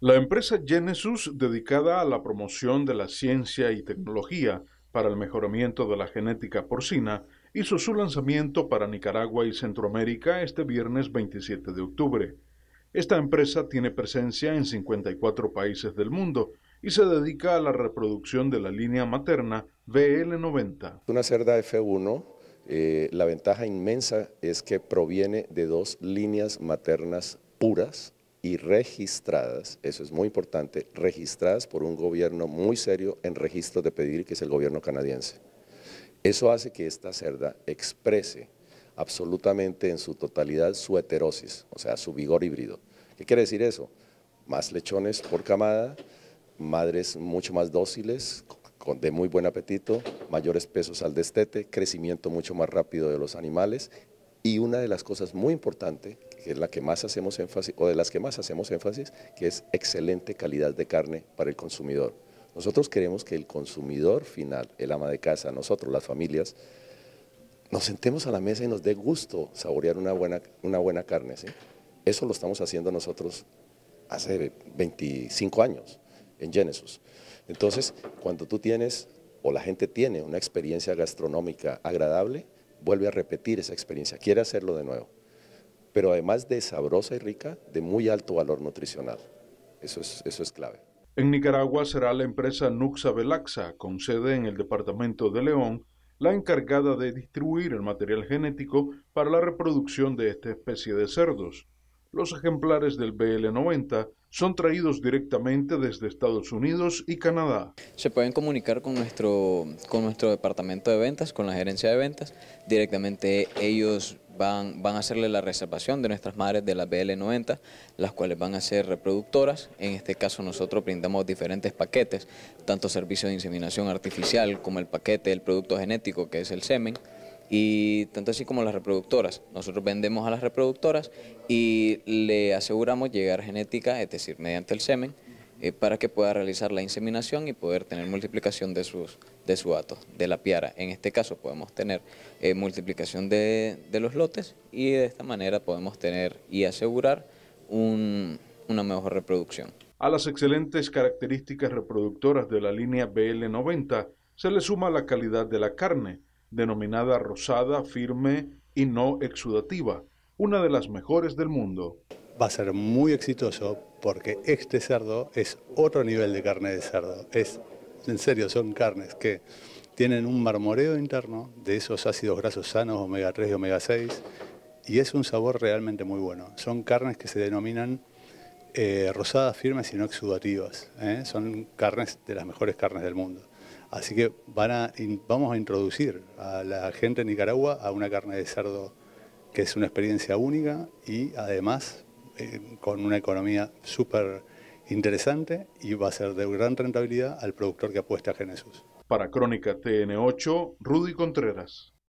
La empresa Genesis, dedicada a la promoción de la ciencia y tecnología para el mejoramiento de la genética porcina, hizo su lanzamiento para Nicaragua y Centroamérica este viernes 27 de octubre. Esta empresa tiene presencia en 54 países del mundo y se dedica a la reproducción de la línea materna BL90. Una cerda F1, eh, la ventaja inmensa es que proviene de dos líneas maternas puras y registradas, eso es muy importante, registradas por un gobierno muy serio en registro de pedir, que es el gobierno canadiense. Eso hace que esta cerda exprese absolutamente en su totalidad su heterosis, o sea, su vigor híbrido. ¿Qué quiere decir eso? Más lechones por camada, madres mucho más dóciles, de muy buen apetito, mayores pesos al destete, crecimiento mucho más rápido de los animales y una de las cosas muy importantes, que es la que más hacemos énfasis, o de las que más hacemos énfasis, que es excelente calidad de carne para el consumidor. Nosotros queremos que el consumidor final, el ama de casa, nosotros, las familias, nos sentemos a la mesa y nos dé gusto saborear una buena, una buena carne. Eso lo estamos haciendo nosotros hace 25 años en Genesis. Entonces, cuando tú tienes o la gente tiene una experiencia gastronómica agradable, vuelve a repetir esa experiencia, quiere hacerlo de nuevo. Pero además de sabrosa y rica, de muy alto valor nutricional. Eso es, eso es clave. En Nicaragua será la empresa Nuxa Velaxa, con sede en el departamento de León, la encargada de distribuir el material genético para la reproducción de esta especie de cerdos. Los ejemplares del BL90 son traídos directamente desde Estados Unidos y Canadá. Se pueden comunicar con nuestro, con nuestro departamento de ventas, con la gerencia de ventas. Directamente ellos van, van a hacerle la reservación de nuestras madres de la BL90, las cuales van a ser reproductoras. En este caso nosotros brindamos diferentes paquetes, tanto servicio de inseminación artificial como el paquete del producto genético que es el semen y tanto así como las reproductoras. Nosotros vendemos a las reproductoras y le aseguramos llegar genética, es decir, mediante el semen, eh, para que pueda realizar la inseminación y poder tener multiplicación de sus de su datos, de la piara. En este caso podemos tener eh, multiplicación de, los lotes y de esta manera podemos tener y asegurar una mejor reproducción. A las excelentes características reproductoras de la línea BL90 se le suma la calidad de la carne, denominada rosada, firme y no exudativa, una de las mejores del mundo. Va a ser muy exitoso porque este cerdo es otro nivel de carne de cerdo. Es, en serio, son carnes que tienen un marmoreo interno de esos ácidos grasos sanos, omega 3 y omega 6, y es un sabor realmente muy bueno. Son carnes que se denominan eh, rosadas firmes y no exudativas. ¿eh? Son carnes de las mejores carnes del mundo. Así que vamos a introducir a la gente de Nicaragua a una carne de cerdo que es una experiencia única y además eh, con una economía súper interesante y va a ser de gran rentabilidad al productor que apuesta a Genesus. Para Crónica TN8, Rudy Contreras.